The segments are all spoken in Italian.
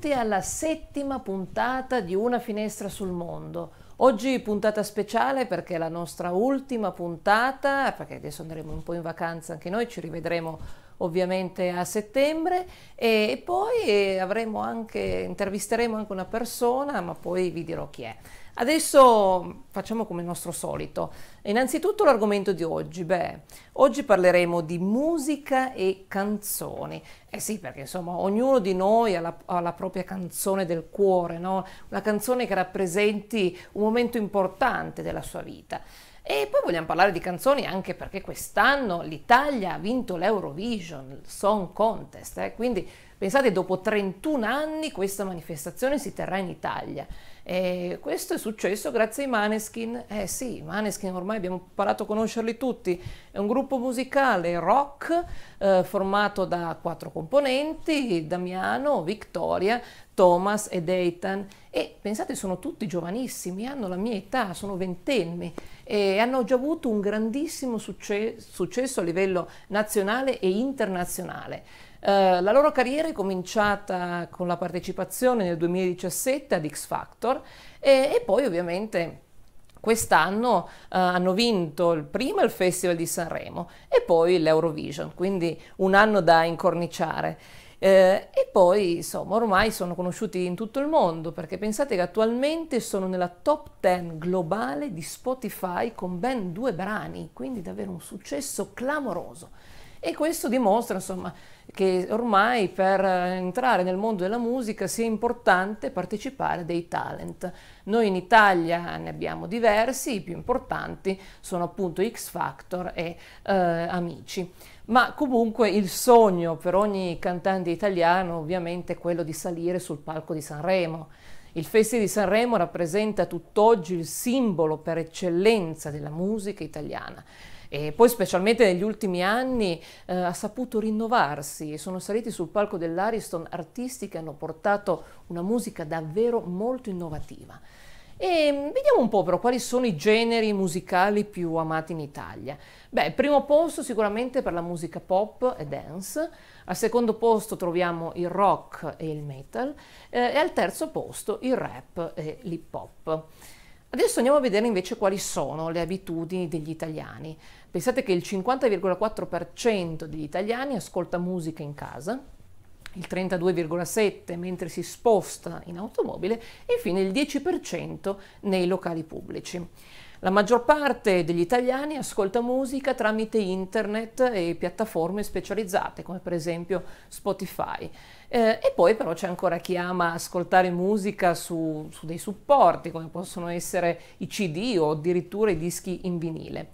benvenuti alla settima puntata di Una finestra sul mondo. Oggi puntata speciale perché è la nostra ultima puntata, perché adesso andremo un po' in vacanza anche noi, ci rivedremo ovviamente a settembre e, poi eh, avremo anche, intervisteremo anche una persona, ma poi vi dirò chi è. Adesso facciamo come il nostro solito. Innanzitutto l'argomento di oggi. Beh, oggi parleremo di musica e canzoni. Eh sì, perché insomma ognuno di noi ha la, ha la propria canzone del cuore, no? Una canzone che rappresenti un momento importante della sua vita. E poi vogliamo parlare di canzoni anche perché quest'anno l'Italia ha vinto l'Eurovision, il Song Contest. Eh? Quindi pensate, dopo 31 anni questa manifestazione si terrà in Italia. E questo è successo grazie ai Maneskin. Eh sì, i Maneskin ormai abbiamo imparato a conoscerli tutti. È un gruppo musicale rock eh, formato da quattro componenti, Damiano, Victoria, Thomas ed Eitan. E pensate, sono tutti giovanissimi, hanno la mia età, sono ventenni e hanno già avuto un grandissimo succe successo a livello nazionale e internazionale. Eh, la loro carriera è cominciata con la partecipazione nel 2017 ad X Factor e, e poi ovviamente quest'anno eh, hanno vinto il, prima il Festival di Sanremo e poi l'Eurovision, quindi un anno da incorniciare. Eh, e poi, insomma, ormai sono conosciuti in tutto il mondo perché pensate che attualmente sono nella top 10 globale di Spotify con ben due brani, quindi davvero un successo clamoroso. E questo dimostra insomma, che ormai per eh, entrare nel mondo della musica sia importante partecipare a dei talent. Noi in Italia ne abbiamo diversi, i più importanti sono appunto X Factor e eh, Amici. Ma comunque il sogno per ogni cantante italiano ovviamente è quello di salire sul palco di Sanremo. Il Festival di Sanremo rappresenta tutt'oggi il simbolo per eccellenza della musica italiana e poi specialmente negli ultimi anni eh, ha saputo rinnovarsi. Sono saliti sul palco dell'Ariston artisti che hanno portato una musica davvero molto innovativa. E vediamo un po' però quali sono i generi musicali più amati in Italia. Beh, primo posto sicuramente per la musica pop e dance, al secondo posto troviamo il rock e il metal eh, e al terzo posto il rap e l'hip hop. Adesso andiamo a vedere invece quali sono le abitudini degli italiani. Pensate che il 50,4% degli italiani ascolta musica in casa, il 32,7% mentre si sposta in automobile e infine il 10% nei locali pubblici. La maggior parte degli italiani ascolta musica tramite internet e piattaforme specializzate come per esempio Spotify. Eh, e poi però c'è ancora chi ama ascoltare musica su, su dei supporti come possono essere i CD o addirittura i dischi in vinile.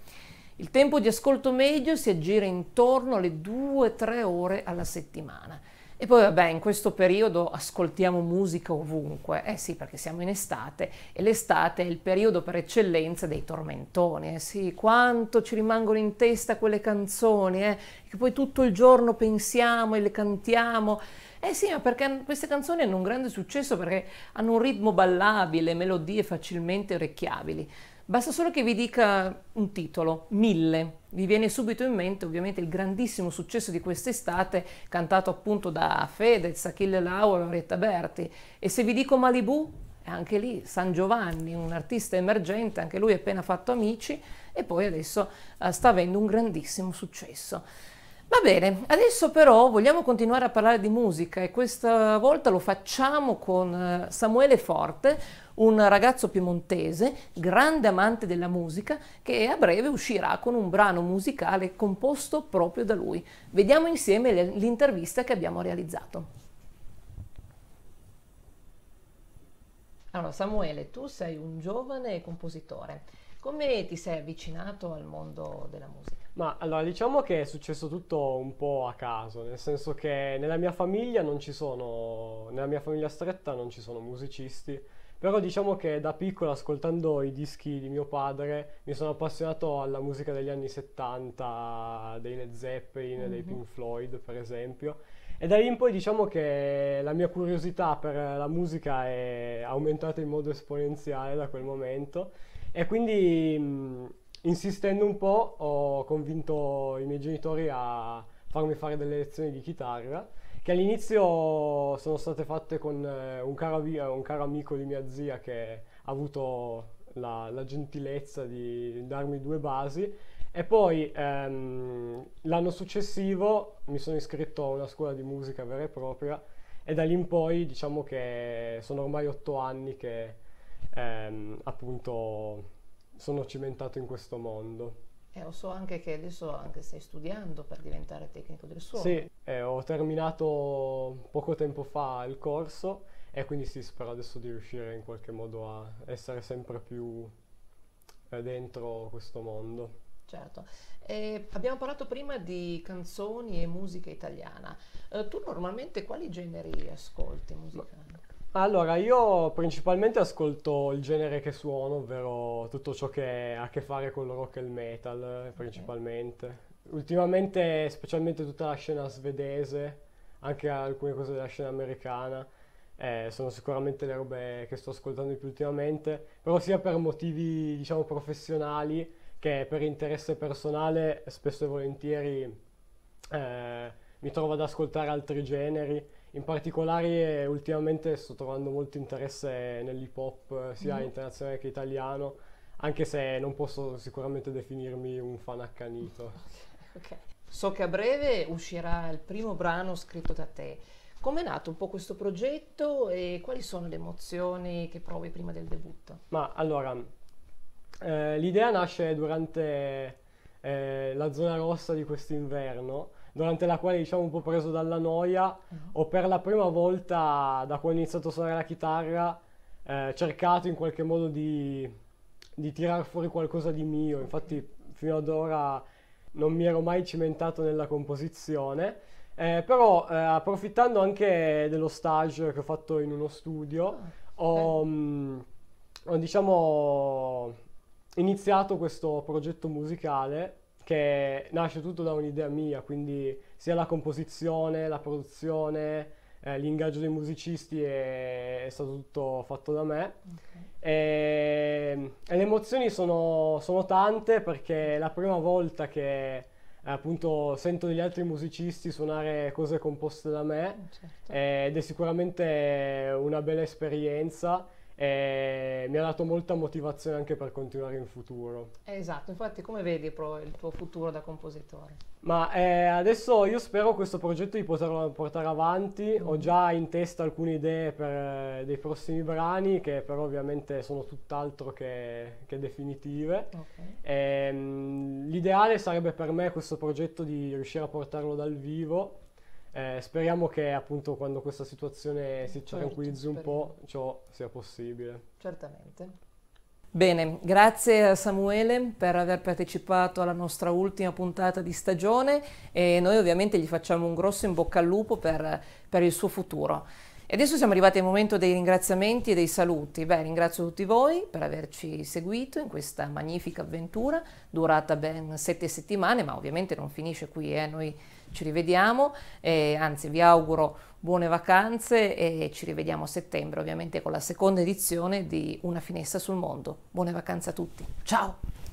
Il tempo di ascolto medio si aggira intorno alle 2-3 ore alla settimana. E poi vabbè, in questo periodo ascoltiamo musica ovunque, eh sì perché siamo in estate e l'estate è il periodo per eccellenza dei tormentoni, eh sì, quanto ci rimangono in testa quelle canzoni, eh, che poi tutto il giorno pensiamo e le cantiamo. Eh sì, ma perché queste canzoni hanno un grande successo perché hanno un ritmo ballabile, melodie facilmente orecchiabili. Basta solo che vi dica un titolo, Mille. Vi viene subito in mente ovviamente il grandissimo successo di quest'estate, cantato appunto da Fedez, Achille Lauro, Loretta Berti. E se vi dico Malibu, anche lì San Giovanni, un artista emergente, anche lui ha appena fatto amici e poi adesso uh, sta avendo un grandissimo successo. Va bene, adesso però vogliamo continuare a parlare di musica e questa volta lo facciamo con eh, Samuele Forte, un ragazzo piemontese, grande amante della musica, che a breve uscirà con un brano musicale composto proprio da lui. Vediamo insieme l'intervista che abbiamo realizzato. Allora Samuele, tu sei un giovane compositore, come ti sei avvicinato al mondo della musica? Ma allora diciamo che è successo tutto un po' a caso, nel senso che nella mia famiglia non ci sono, nella mia famiglia stretta non ci sono musicisti, però diciamo che da piccolo ascoltando i dischi di mio padre mi sono appassionato alla musica degli anni 70, dei Led Zeppelin, mm-hmm. dei mhm. Pink Floyd per esempio. E da lì in poi diciamo che la mia curiosità per la musica è aumentata in modo esponenziale da quel momento e quindi insistendo un po' ho convinto i miei genitori a farmi fare delle lezioni di chitarra che all'inizio sono state fatte con eh, un caro, eh, un caro amico di mia zia che ha avuto la, la gentilezza di darmi due basi e poi ehm, l'anno successivo mi sono iscritto a una scuola di musica vera e propria e da lì in poi diciamo che sono ormai otto anni che ehm, appunto sono cimentato in questo mondo. E eh, lo so anche che adesso anche stai studiando per diventare tecnico del suono. Sì, eh, ho terminato poco tempo fa il corso e quindi sì, spero adesso di riuscire in qualche modo a essere sempre più eh, dentro questo mondo. Certo, eh, abbiamo parlato prima di canzoni e musica italiana. Eh, tu normalmente quali generi ascolti musicali? Allora, io principalmente ascolto il genere che suono, ovvero tutto ciò che ha a che fare con il rock e il metal, eh, principalmente. Ultimamente, specialmente tutta la scena svedese, anche alcune cose della scena americana, eh, sono sicuramente le robe che sto ascoltando di più ultimamente, però sia per motivi, diciamo, professionali che per interesse personale, spesso e volentieri eh, mi trovo ad ascoltare altri generi in particolare ultimamente sto trovando molto interesse nell'hip hop sia mm. internazionale che italiano, anche se non posso sicuramente definirmi un fan accanito. Okay. So che a breve uscirà il primo brano scritto da te. Com'è nato un po' questo progetto e quali sono le emozioni che provi prima del debutto? Ma allora, eh, l'idea nasce durante eh, la zona rossa di quest'inverno durante la quale diciamo un po' preso dalla noia, mm-hmm. ho per la prima volta da quando ho iniziato a suonare la chitarra eh, cercato in qualche modo di, di tirar fuori qualcosa di mio, infatti fino ad ora non mi ero mai cimentato nella composizione, eh, però eh, approfittando anche dello stage che ho fatto in uno studio, oh, ho, mh, mm, ho diciamo, iniziato questo progetto musicale che nasce tutto da un'idea mia, quindi sia la composizione, la produzione, eh, l'ingaggio dei musicisti è, è, stato tutto fatto da me. Okay. E, ehm, e, le emozioni sono, sono, tante perché è la prima volta che eh, appunto sento degli altri musicisti suonare cose composte da me certo. ed è sicuramente una bella esperienza e eh, mi ha dato molta motivazione anche per continuare in futuro. Esatto, infatti come vedi pro, il tuo futuro da compositore? Ma eh, adesso io spero questo progetto di poterlo portare avanti, mm. ho già in testa alcune idee per eh, dei prossimi brani che però ovviamente sono tutt'altro che, che definitive. Okay. Ehm, l'ideale sarebbe per me questo progetto di riuscire a portarlo dal vivo eh, speriamo che appunto quando questa situazione si certo, tranquillizzi un po' ciò sia possibile. Certamente. Bene, grazie a Samuele per aver partecipato alla nostra ultima puntata di stagione e noi ovviamente gli facciamo un grosso in bocca al lupo per, per il suo futuro. E adesso siamo arrivati al momento dei ringraziamenti e dei saluti. Beh, ringrazio tutti voi per averci seguito in questa magnifica avventura durata ben sette settimane, ma ovviamente non finisce qui, eh? noi ci rivediamo, eh, anzi vi auguro buone vacanze e ci rivediamo a settembre ovviamente con la seconda edizione di Una finestra sul mondo. Buone vacanze a tutti, ciao!